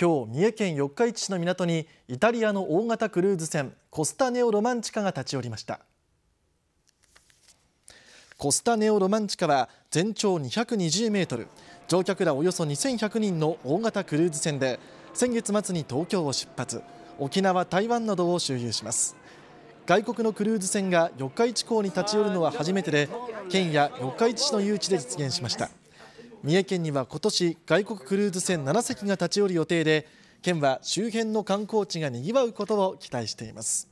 今日三重県四日市市の港にイタリアの大型クルーズ船コスタネオ・ロマンチカが立ち寄りましたコスタネオ・ロマンチカは全長220メートル乗客らおよそ2100人の大型クルーズ船で先月末に東京を出発沖縄、台湾などを周遊します外国のクルーズ船が四日市港に立ち寄るのは初めてで県や四日市市の誘致で実現しました三重県には今年外国クルーズ船7隻が立ち寄る予定で県は周辺の観光地がにぎわうことを期待しています。